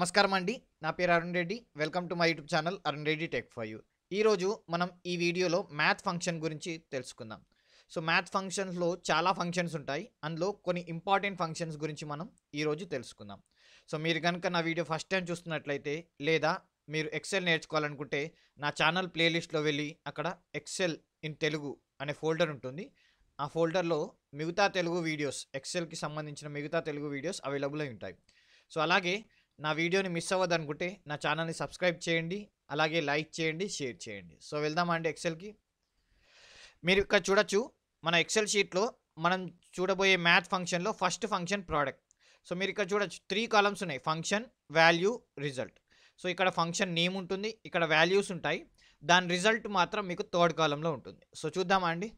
నమస్కారం అండి నా పేరు Arun Reddy welcome to my YouTube channel Arun Reddy tech for you ఈరోజు మనం ఈ వీడియోలో మ్యాథ్ ఫంక్షన్ గురించి తెలుసుకుందాం సో మ్యాథ్ ఫంక్షన్స్లో చాలా ఫంక్షన్స్ ఉంటాయి అందులో కొన్ని ఇంపార్టెంట్ ఫంక్షన్స్ గురించి మనం ఈరోజు తెలుసుకుందాం సో మీరు కనుక నా వీడియో ఫస్ట్ టైం చూస్తున్నట్లయితే లేదా మీరు ఎక్సెల్ నేర్చుకోవాలనుకుంటే నా ఛానల్ ప్లేలిస్ట్లో వెళ్ళి అక్కడ ఎక్సెల్ ఇన్ తెలుగు అనే ఫోల్డర్ ఉంటుంది ఆ ఫోల్డర్లో మిగతా తెలుగు వీడియోస్ ఎక్సెల్కి సంబంధించిన మిగతా తెలుగు వీడియోస్ అవైలబుల్ అయి ఉంటాయి సో అలాగే నా వీడియోని మిస్ అవ్వదనుకుంటే నా ఛానల్ని సబ్స్క్రైబ్ చేయండి అలాగే లైక్ చేయండి షేర్ చేయండి సో వెళ్దామండి ఎక్సెల్కి మీరు ఇక్కడ చూడొచ్చు మన ఎక్సెల్ షీట్లో మనం చూడబోయే మ్యాథ్ ఫంక్షన్లో ఫస్ట్ ఫంక్షన్ ప్రోడక్ట్ సో మీరు ఇక్కడ చూడొచ్చు త్రీ కాలమ్స్ ఉన్నాయి ఫంక్షన్ వాల్యూ రిజల్ట్ సో ఇక్కడ ఫంక్షన్ నేమ్ ఉంటుంది ఇక్కడ వాల్యూస్ ఉంటాయి దాని రిజల్ట్ మాత్రం మీకు థర్డ్ కాలంలో ఉంటుంది సో చూద్దామా అండి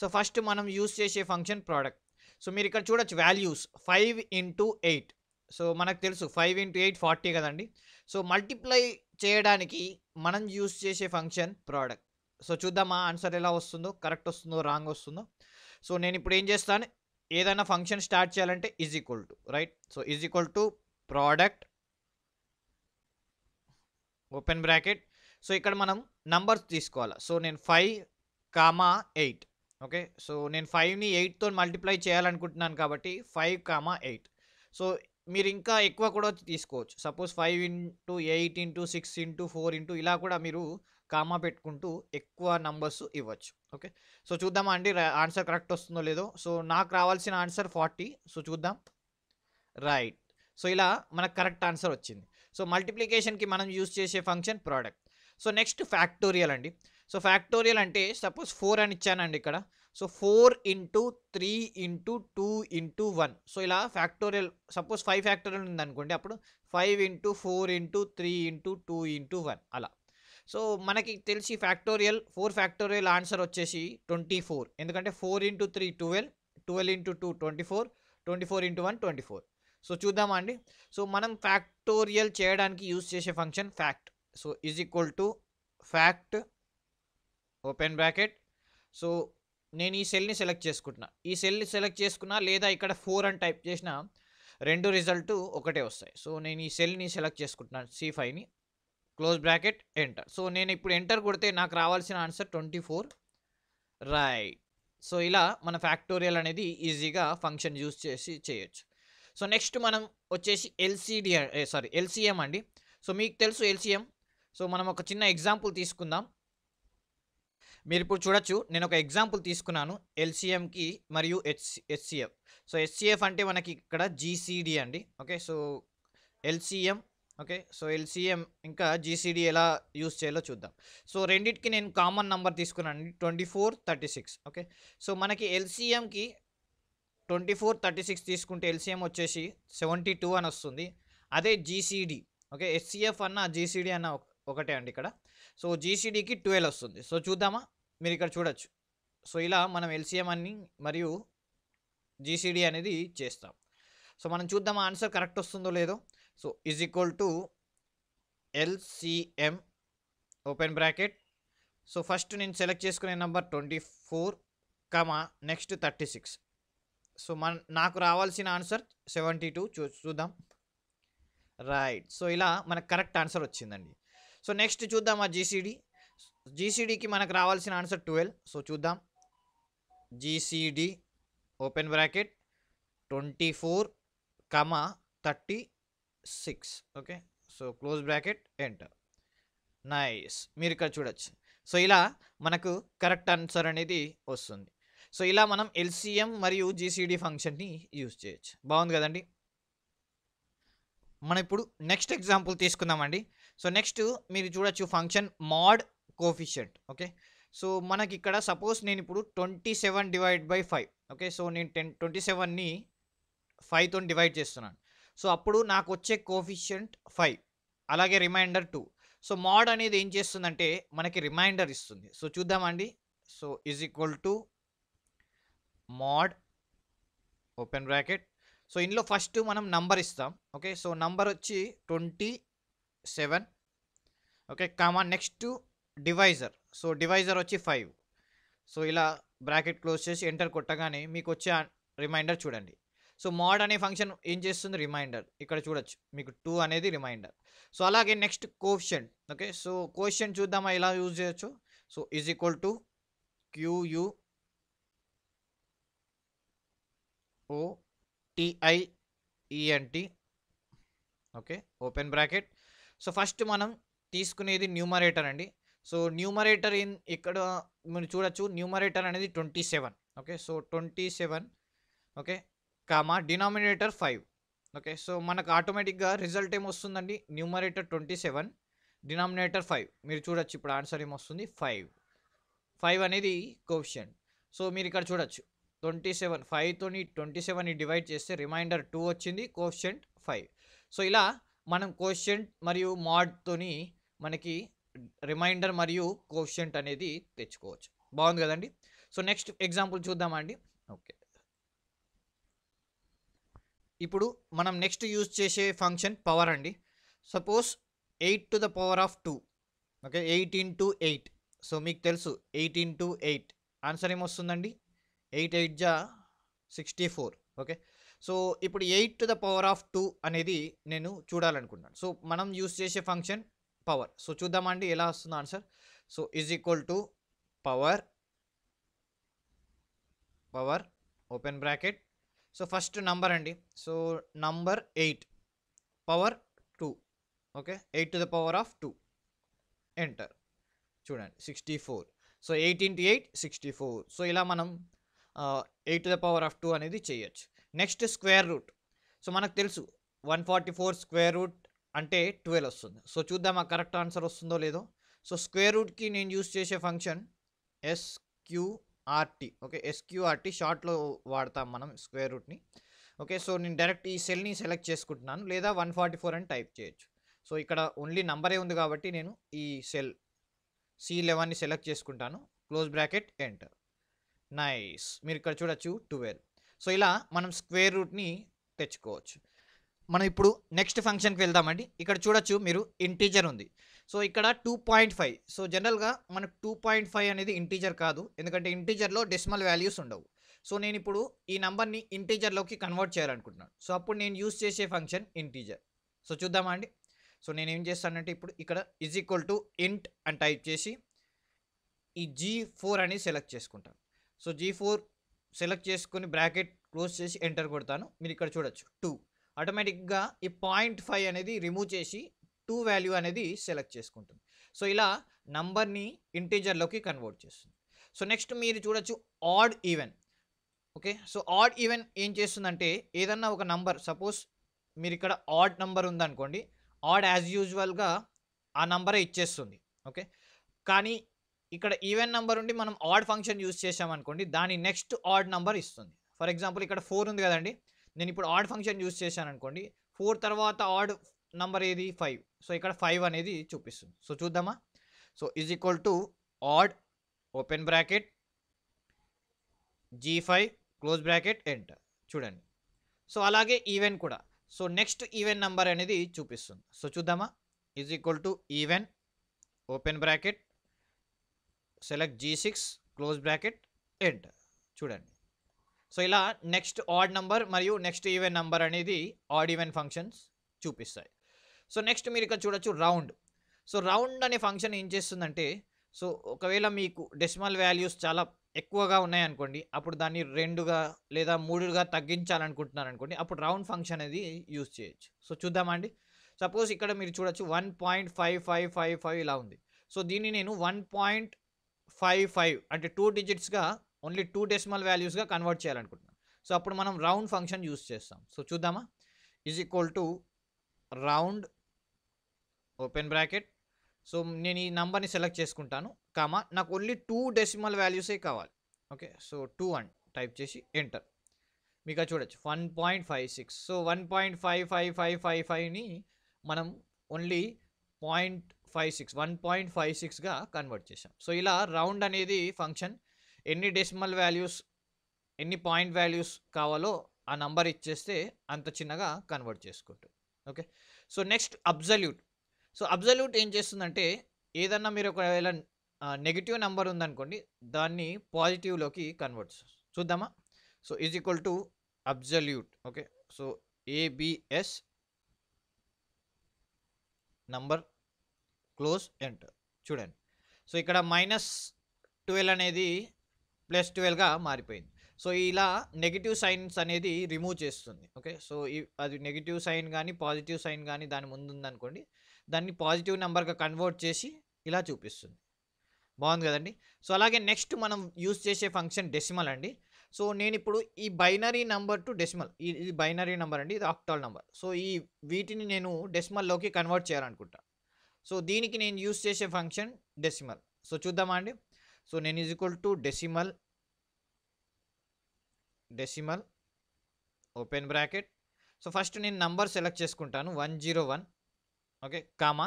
సో ఫస్ట్ మనం యూస్ చేసే ఫంక్షన్ ప్రోడక్ట్ సో మీరు ఇక్కడ చూడొచ్చు values five into eight so మనకు తెలుసు ఫైవ్ ఇంటూ ఎయిట్ ఫార్టీ కదండి సో మల్టిప్లై చేయడానికి మనం యూస్ చేసే ఫంక్షన్ ప్రోడక్ట్ సో చూద్దామా ఆన్సర్ ఎలా వస్తుందో కరెక్ట్ వస్తుందో రాంగ్ వస్తుందో సో నేను ఇప్పుడు ఏం చేస్తాను ఏదైనా ఫంక్షన్ స్టార్ట్ చేయాలంటే is equal to right so is equal to product open bracket so ఇక్కడ మనం నంబర్స్ తీసుకోవాలి సో నేను five comma eight okay so నేను ఫైవ్ని ఎయిట్తో మల్టిప్లై చేయాలనుకుంటున్నాను కాబట్టి ఫైవ్ కామా ఎయిట్ సో మీరు ఇంకా ఎక్కువ కూడా తీసుకోవచ్చు suppose five into eight into six into four into ఇలా కూడా మీరు కామా పెట్టుకుంటూ ఎక్కువ నంబర్స్ ఇవ్వచ్చు ఓకే సో చూద్దామా అండి ఆన్సర్ కరెక్ట్ వస్తుందో లేదో సో నాకు రావాల్సిన ఆన్సర్ ఫార్టీ సో చూద్దాం రైట్ సో ఇలా మనకు కరెక్ట్ ఆన్సర్ వచ్చింది సో మల్టిప్లికేషన్కి మనం యూజ్ చేసే function product so next factorial అండి సో ఫ్యాక్టోరియల్ అంటే సపోజ్ ఫోర్ అని ఇచ్చానండి ఇక్కడ so four into three into two into one so ఇలా ఫ్యాక్టోరియల్ సపోజ్ ఫైవ్ ఫ్యాక్టోరియల్ ఉంది అనుకోండి అప్పుడు five into four into three into two into one అలా సో మనకి తెలిసి ఫ్యాక్టోరియల్ ఫోర్ ఫ్యాక్టోరియల్ ఆన్సర్ వచ్చేసి ట్వంటీ ఫోర్ ఎందుకంటే four into three twelve twelve into two twenty four twenty four into one twenty four so చూద్దామా అండి so మనం factorial చేయడానికి use చేసే function fact so is equal to fact open bracket so నేను ఈ సెల్ని select చేసుకుంటున్నా ఈ సెల్ని సెలెక్ట్ చేసుకున్నా లేదా ఇక్కడ ఫోర్ అని టైప్ చేసిన రెండు రిజల్ట్ ఒకటే వస్తాయి సో నేను ఈ సెల్ని సెలెక్ట్ చేసుకుంటున్నాను సి ఫైవ్ని క్లోజ్ బ్రాకెట్ ఎంటర్ సో నేను ఇప్పుడు ఎంటర్ కొడితే నాకు రావాల్సిన answer twenty four right so ఇలా మన ఫ్యాక్టోరియల్ అనేది ఈజీగా ఫంక్షన్ యూజ్ చేసి చేయొచ్చు సో నెక్స్ట్ మనం వచ్చేసి ఎల్సిడి సారీ ఎల్సిఎం అండి సో మీకు తెలుసు ఎల్సిఎం సో మనం ఒక చిన్న ఎగ్జాంపుల్ తీసుకుందాం మీరు ఇప్పుడు చూడొచ్చు నేను ఒక ఎగ్జాంపుల్ తీసుకున్నాను ఎల్సిఎంకి మరియు హెచ్ హెచ్సిఎఫ్ సో హెచ్సిఎఫ్ అంటే మనకి ఇక్కడ జీసీడీ అండి okay so LCM okay so LCM ఇంకా జీసీడీ ఎలా యూస్ చేయాలో చూద్దాం సో రెండింటికి నేను కామన్ నంబర్ తీసుకున్నాను అండి twenty four thirty six okay so మనకి ఎల్సిఎంకి ట్వంటీ ఫోర్ థర్టీ సిక్స్ తీసుకుంటే ఎల్సిఎం వచ్చేసి సెవెంటీ టూ అని వస్తుంది అదే జీసీడీ ఓకే ఎస్సీఎఫ్ అన్న జీసీడీ అన్న ఒకటే అండి ఇక్కడ సో జీసీడీకి ట్వెల్వ్ వస్తుంది సో చూద్దామా మీరు ఇక్కడ చూడొచ్చు సో ఇలా మనం ఎల్సిఎం అని మరియు జీసీడీ అనేది చేస్తాం సో మనం చూద్దాం ఆన్సర్ కరెక్ట్ వస్తుందో లేదో so is equal to LCM open bracket so first నేను సెలెక్ట్ చేసుకునే number twenty four comma next thirty six so మన నాకు రావాల్సిన ఆన్సర్ సెవెంటీ టూ చూ చూద్దాం రైట్ సో ఇలా మనకు కరెక్ట్ ఆన్సర్ వచ్చిందండి సో నెక్స్ట్ చూద్దాం ఆ జీసీడీ జీసీడీకి మనకు రావాల్సిన ఆన్సర్ ట్వెల్వ్ సో చూద్దాం GCD open bracket twenty four comma thirty six okay so close bracket enter nice మీరు ఇక్కడ చూడొచ్చు సో ఇలా మనకు కరెక్ట్ ఆన్సర్ అనేది వస్తుంది సో ఇలా మనం ఎల్సిఎం మరియు జీసీడీ ఫంక్షన్ని యూజ్ చేయొచ్చు బాగుంది కదండి మనం ఇప్పుడు నెక్స్ట్ ఎగ్జాంపుల్ తీసుకుందామండి సో నెక్స్ట్ మీరు చూడొచ్చు function mod coefficient okay so మనకి ఇక్కడ సపోజ్ నేను ఇప్పుడు twenty seven divide by five okay so నేను టెన్ ట్వంటీ సెవెన్ని ఫైవ్తో డివైడ్ చేస్తున్నాను సో అప్పుడు నాకు వచ్చే కోఫిషియంట్ ఫైవ్ అలాగే రిమైండర్ టూ సో మాడ్ అనేది ఏం చేస్తుందంటే మనకి రిమైండర్ ఇస్తుంది సో చూద్దామండి so is equal to mod open bracket so ఇందులో ఫస్ట్ మనం నంబర్ ఇస్తాం ఓకే సో నంబర్ వచ్చి twenty seven okay comma next divisor so divisor వచ్చి ఫైవ్ సో ఇలా బ్రాకెట్ క్లోజ్ చేసి ఎంటర్ కొట్టగానే మీకు వచ్చే రిమైండర్ చూడండి సో మోడ్ అనే ఫంక్షన్ ఏం చేస్తుంది రిమైండర్ ఇక్కడ చూడొచ్చు మీకు టూ అనేది రిమైండర్ సో అలాగే next quotient okay so quotient చూద్దామా ఇలా యూజ్ చేయొచ్చు so is equal to Q U O T I E N T okay open bracket so first మనం తీసుకునేది న్యూమరేటర్ అండి సో న్యూమరేటర్ ఇన్ ఇక్కడ మీరు చూడొచ్చు న్యూమరేటర్ అనేది twenty seven okay so twenty seven okay comma denominator five okay so మనకు ఆటోమేటిక్గా రిజల్ట్ ఏమొస్తుందండి numerator twenty seven denominator five మీరు చూడొచ్చు ఇప్పుడు ఆన్సర్ ఏమొస్తుంది ఫైవ్ ఫైవ్ అనేది కోప్షన్ సో మీరు ఇక్కడ చూడొచ్చు ట్వంటీ సెవెన్ ఫైవ్తోని ట్వంటీ సెవెన్ని డివైడ్ చేస్తే రిమైండర్ టూ వచ్చింది కోషెంట్ ఫైవ్ సో ఇలా మనం కోషెంట్ మరియు మాడ్తోని మనకి రిమైండర్ మరియు క్వశ్చన్ అనేది తెచ్చుకోవచ్చు బాగుంది కదండి సో నెక్స్ట్ ఎగ్జాంపుల్ చూద్దామండి ఓకే ఇప్పుడు మనం నెక్స్ట్ యూజ్ చేసే ఫంక్షన్ పవర్ అండి suppose eight to the power of two okay eight to eight so మీకు తెలుసు ఎయిట్ టూ ఎయిట్ ఆన్సర్ ఏమొస్తుందండి ఎయిట్ ఎయిట్ జా సిక్స్టీ ఫోర్ ఓకే సో ఇప్పుడు eight to the power of two అనేది నేను చూడాలనుకుంటున్నాను సో మనం యూజ్ చేసే ఫంక్షన్ పవర్ సో చూద్దామండి ఎలా వస్తుంది answer so is equal to power power open bracket so first number అండి so number eight power two okay eight to the power of two enter చూడండి sixty four so eight into eight sixty four so ఇలా మనం eight to the power of two అనేది చేయొచ్చు next square root so మనకు తెలుసు one forty four square root అంటే twelve వస్తుంది so చూద్దాం ఆ కరెక్ట్ ఆన్సర్ వస్తుందో లేదో సో స్క్వేర్ రూట్కి నేను యూస్ చేసే ఫంక్షన్ ఎస్క్యూఆర్టీ ఓకే ఎస్క్యూఆర్టీ షార్ట్లో వాడతాం మనం స్క్వేర్ రూట్ని ఓకే సో నేను డైరెక్ట్ ఈ సెల్ని సెలెక్ట్ చేసుకుంటున్నాను లేదా వన్ ఫార్టీ ఫోర్ అని టైప్ చేయొచ్చు సో ఇక్కడ ఓన్లీ నంబరే ఉంది కాబట్టి నేను ఈ సెల్ సి లెవెన్ని సెలెక్ట్ చేసుకుంటాను క్లోజ్ బ్రాకెట్ ఎంటర్ నైస్ మీరు ఇక్కడ చూడొచ్చు ట్వెల్వ్ సో ఇలా మనం స్క్వేర్ రూట్ని తెచ్చుకోవచ్చు మనం ఇప్పుడు నెక్స్ట్ ఫంక్షన్కి వెళ్దామండి ఇక్కడ చూడొచ్చు మీరు ఇంటీజర్ ఉంది సో ఇక్కడ టూ పాయింట్ ఫైవ్ సో జనరల్గా మనకు టూ పాయింట్ ఫైవ్ అనేది ఇంటీజర్ కాదు ఎందుకంటే ఇంటీజర్లో డెసిమల్ వాల్యూస్ ఉండవు సో నేను ఇప్పుడు ఈ నంబర్ని ఇంటీజర్లోకి కన్వర్ట్ చేయాలనుకుంటున్నాను సో అప్పుడు నేను యూస్ చేసే ఫంక్షన్ ఇంటీజర్ సో చూద్దామా అండి సో నేను ఏం చేస్తానంటే ఇప్పుడు ఇక్కడ ఇజ్ ఈక్వల్ టు ఇంట్ అని టైప్ చేసి ఈ జీ ఫోర్ అని సెలెక్ట్ చేసుకుంటాను సో జీ ఫోర్ సెలెక్ట్ చేసుకుని బ్రాకెట్ క్లోజ్ చేసి ఎంటర్ కొడతాను మీరు ఇక్కడ చూడొచ్చు టూ ఆటోమేటిక్గా ఈ పాయింట్ ఫైవ్ అనేది రిమూవ్ చేసి టూ వాల్యూ అనేది సెలెక్ట్ చేసుకుంటుంది సో ఇలా నంబర్ని ఇంటీజర్లోకి కన్వర్ట్ చేస్తుంది సో నెక్స్ట్ మీరు చూడొచ్చు odd even okay so odd even ఏం చేస్తుందంటే ఏదన్నా ఒక నంబర్ సపోజ్ మీరు ఇక్కడ ఆడ్ నంబర్ ఉందనుకోండి ఆడ్ యాజ్ యూజువల్గా ఆ నంబరే ఇచ్చేస్తుంది ఓకే కానీ ఇక్కడ ఈవెన్ నంబర్ ఉండి మనం ఆడ్ ఫంక్షన్ యూజ్ చేసామనుకోండి దాని నెక్స్ట్ ఆడ్ నంబర్ ఇస్తుంది ఫర్ ఎగ్జాంపుల్ ఇక్కడ ఫోర్ ఉంది కదండి నేను ఇప్పుడు ఆడ్ ఫంక్షన్ యూస్ చేశాను అనుకోండి ఫోర్ తర్వాత ఆడ్ నంబర్ ఏది ఫైవ్ సో ఇక్కడ ఫైవ్ అనేది చూపిస్తుంది సో చూద్దామా so is equal to odd open bracket G five close bracket enter చూడండి సో అలాగే ఈవెన్ కూడా సో నెక్స్ట్ ఈవెన్ నంబర్ అనేది చూపిస్తుంది సో చూద్దామా is equal to even open bracket select G six close bracket enter చూడండి so ఇలా next odd number మరియు next even number అనేది ఆడ్ ఈవెన్ ఫంక్షన్స్ చూపిస్తాయి సో నెక్స్ట్ మీరు ఇక్కడ చూడొచ్చు రౌండ్ సో రౌండ్ అనే ఫంక్షన్ ఏం చేస్తుందంటే సో ఒకవేళ మీకు డెసిమల్ వాల్యూస్ చాలా ఎక్కువగా ఉన్నాయనుకోండి అప్పుడు దాన్ని రెండుగా లేదా మూడుగా తగ్గించాలనుకుంటున్నారు అనుకోండి అప్పుడు రౌండ్ ఫంక్షన్ అనేది యూజ్ చేయొచ్చు సో చూద్దామండి సపోజ్ ఇక్కడ మీరు చూడొచ్చు one point five five five five ఇలా ఉంది సో దీన్ని నేను వన్ పాయింట్ ఫైవ్ ఫైవ్ అంటే టూ డిజిట్స్గా ఓన్లీ టూ డెసిమల్ వాల్యూస్గా కన్వర్ట్ చేయాలనుకుంటున్నాం సో అప్పుడు మనం రౌండ్ ఫంక్షన్ యూస్ చేస్తాం సో చూద్దామా is equal to round open bracket so నేను ఈ నంబర్ని సెలెక్ట్ చేసుకుంటాను కామా నాకు ఓన్లీ టూ డెసిమల్ వాల్యూసే కావాలి okay so two and type చేసి ఎంటర్ మీకు చూడొచ్చు one point five six so one point five five five five ఫైవ్ని మనం only point five six one point five సిక్స్గా కన్వర్ట్ చేసాం సో ఇలా రౌండ్ అనేది ఫంక్షన్ ఎన్ని డెసిమల్ వాల్యూస్ ఎన్ని పాయింట్ వాల్యూస్ కావాలో ఆ నంబర్ ఇచ్చేస్తే అంత చిన్నగా కన్వర్ట్ చేసుకుంటుంది okay so next absolute so absolute ఏం చేస్తుందంటే ఏదన్నా మీరు ఒకవేళ నెగిటివ్ నెంబర్ ఉందనుకోండి దాన్ని పాజిటివ్లోకి కన్వర్ట్ చూద్దామా so is equal to absolute okay so ABS number close enter చూడండి సో ఇక్కడ మైనస్ ట్వెల్వ్ అనేది ప్లస్ ట్వెల్వ్గా మారిపోయింది సో ఇలా నెగిటివ్ సైన్స్ అనేది రిమూవ్ చేస్తుంది ఓకే సో అది నెగిటివ్ సైన్ కానీ పాజిటివ్ సైన్ కానీ దాని ముందు ఉందనుకోండి దాన్ని పాజిటివ్ నెంబర్గా కన్వర్ట్ చేసి ఇలా చూపిస్తుంది బాగుంది కదండి సో అలాగే నెక్స్ట్ మనం యూస్ చేసే ఫంక్షన్ డెసిమల్ అండి సో నేను ఇప్పుడు ఈ బైనరీ నెంబర్ టు డెసిమల్ ఇది బైనరీ నెంబర్ అండి ఇది ఆక్టాల్ నెంబర్ సో ఈ వీటిని నేను డెసిమల్లోకి కన్వర్ట్ చేయాలనుకుంటా సో దీనికి నేను యూస్ చేసే ఫంక్షన్ డెసిమల్ సో చూద్దామా అండి సో నేను is equal to decimal decimal open bracket so first నేను నంబర్ సెలెక్ట్ చేసుకుంటాను one zero one okay comma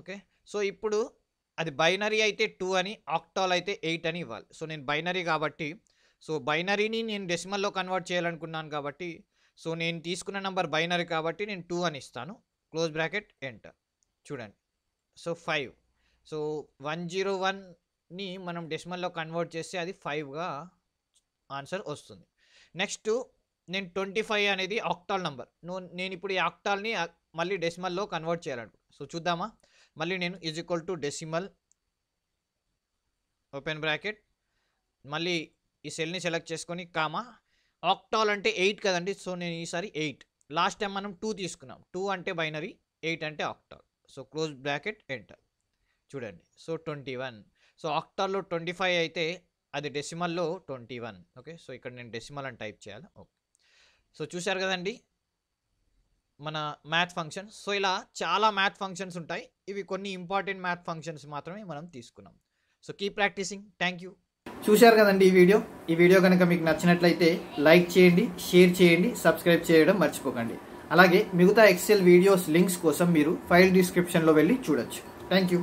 okay so ఇప్పుడు అది బైనరీ అయితే టూ అని ఆక్టాల్ అయితే ఎయిట్ అని ఇవ్వాలి సో నేను బైనరీ కాబట్టి సో బైనరీని నేను డెసిమల్లో కన్వర్ట్ చేయాలనుకున్నాను కాబట్టి సో నేను తీసుకున్న నంబర్ బైనరీ కాబట్టి నేను టూ అని ఇస్తాను క్లోజ్ బ్రాకెట్ ఎంటర్ చూడండి so five so one zero one ని మనం డెసిమల్లో కన్వర్ట్ చేస్తే అది ఫైవ్గా ఆన్సర్ వస్తుంది నెక్స్ట్ నేను ట్వంటీ ఫైవ్ అనేది ఆక్టాల్ నెంబర్ నువ్వు నేను ఇప్పుడు ఈ ఆక్టాల్ని మళ్ళీ డెసిమల్లో కన్వర్ట్ చేయాలనుకుంటున్నాను సో చూద్దామా మళ్ళీ నేను is equal to decimal open bracket మళ్ళీ ఈ సెల్ని సెలెక్ట్ చేసుకొని కామా ఆక్టాల్ అంటే ఎయిట్ కదండి సో నేను ఈసారి ఎయిట్ లాస్ట్ టైం మనం టూ తీసుకున్నాం టూ అంటే బైనరీ ఎయిట్ అంటే octal so close bracket enter చూడండి సో ట్వంటీ వన్ సో ఆక్టర్లో ట్వంటీ ఫైవ్ అయితే అది డెసిమల్లో ట్వంటీ వన్ ఓకే సో ఇక్కడ నేను డెసిమల్ అని టైప్ చేయాలి ఓకే సో చూశారు కదండి మన మ్యాథ్ ఫంక్షన్ సో ఇలా చాలా మ్యాథ్ ఫంక్షన్స్ ఉంటాయి ఇవి కొన్ని ఇంపార్టెంట్ మ్యాథ్ ఫంక్షన్స్ మాత్రమే మనం తీసుకున్నాం so keep practicing thank you చూశారు కదండి ఈ వీడియో ఈ వీడియో కనుక మీకు నచ్చినట్లయితే లైక్ చేయండి షేర్ చేయండి సబ్స్క్రైబ్ చేయడం మర్చిపోకండి అలాగే మిగతా ఎక్సెల్ వీడియోస్ లింక్స్ కోసం మీరు ఫైల్ డిస్క్రిప్షన్లో వెళ్ళి చూడొచ్చు థ్యాంక్ యూ